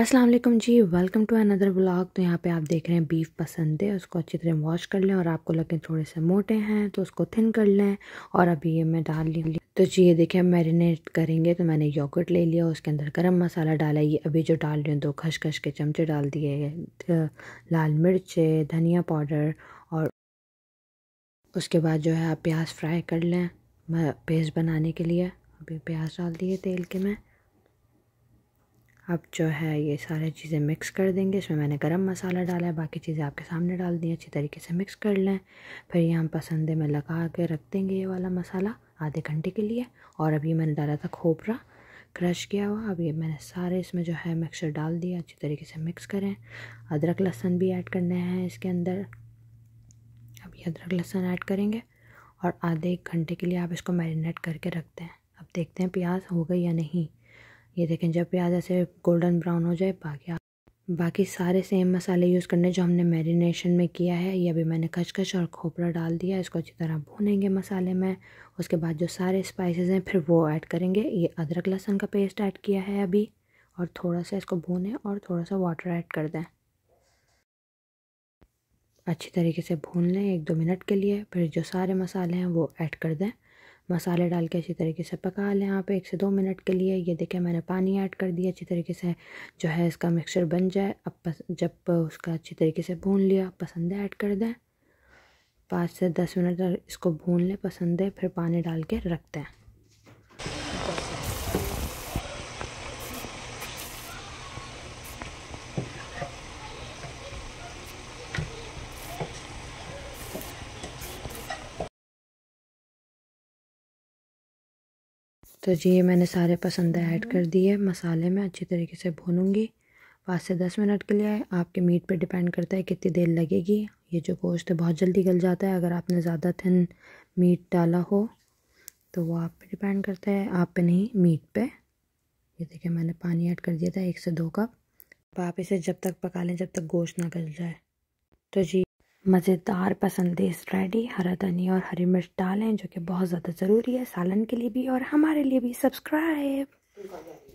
अस्सलाम वालेकुम जी वेलकम टू अनदर व्लॉग तो यहाँ पे आप देख रहे हैं बीफ पसंद है उसको अच्छी तरह वॉश कर लें और आपको लगे थोड़े से मोटे हैं तो उसको थिन कर लें और अभी ये मैं डाल ली तो जी ये देखिए मैरिनेट करेंगे तो मैंने योगर्ट ले लिया उसके अंदर गरम मसाला डाला ये अभी जो डाल रही हूँ दो खसखस के चमचे डाल दिए लाल मिर्च धनिया पाउडर और उसके बाद जो है आप प्याज फ्राई कर लें पेस्ट बनाने के लिए अभी प्याज डाल दिए तेल के में अब जो है ये सारे चीज़ें मिक्स कर देंगे इसमें मैंने गरम मसाला डाला है बाकी चीज़ें आपके सामने डाल दी अच्छी तरीके से मिक्स कर लें फिर ये हम पसंदे में लगा के रख देंगे ये वाला मसाला आधे घंटे के लिए और अभी मैंने डाला था खोपरा क्रश किया हुआ अब ये मैंने सारे इसमें जो है मिक्सचर डाल दिया अच्छी तरीके से मिक्स करें अदरक लहसन भी ऐड करने हैं इसके अंदर अब ये अदरक लहसन ऐड करेंगे और आधे एक घंटे के लिए आप इसको मैरिनेट करके रखते हैं अब देखते हैं प्याज हो गई या नहीं ये देखें जब प्याज ऐसे गोल्डन ब्राउन हो जाए बाकी बाकी सारे सेम मसाले यूज़ करने जो हमने मैरिनेशन में किया है ये अभी मैंने खचखच और खोपरा डाल दिया इसको अच्छी तरह भूनेंगे मसाले में उसके बाद जो सारे स्पाइसेस हैं फिर वो ऐड करेंगे ये अदरक लहसुन का पेस्ट ऐड किया है अभी और थोड़ा सा इसको भूनें और थोड़ा सा वाटर ऐड कर दें अच्छी तरीके से भून लें एक दो मिनट के लिए फिर जो सारे मसाले हैं वो ऐड कर दें मसाले डाल के अच्छी तरीके से पका लें आप एक से दो मिनट के लिए ये देखें मैंने पानी ऐड कर दिया अच्छी तरीके से जो है इसका मिक्सचर बन जाए अब पस, जब उसका अच्छी तरीके से भून लिया पसंद ऐड कर दें पाँच से दस मिनट इसको भून लें पसंद फिर पानी डाल के रख दें तो जी ये मैंने सारे पसंदा ऐड कर दिए मसाले में अच्छी तरीके से भूनूंगी पाँच से दस मिनट के लिए आपके मीट पे डिपेंड करता है कितनी देर लगेगी ये जो गोश्त है बहुत जल्दी गल जाता है अगर आपने ज़्यादा थिन मीट डाला हो तो वो आप पे डिपेंड करता है आप पे नहीं मीट पे ये देखिए मैंने पानी ऐड कर दिया था एक से दो कप आप इसे जब तक पका लें जब तक गोश्त ना गल जाए तो जी मज़ेदार पसंदेश रेडी हरा धनिया और हरी मिर्च डालें जो कि बहुत ज़्यादा ज़रूरी है सालन के लिए भी और हमारे लिए भी सब्सक्राइब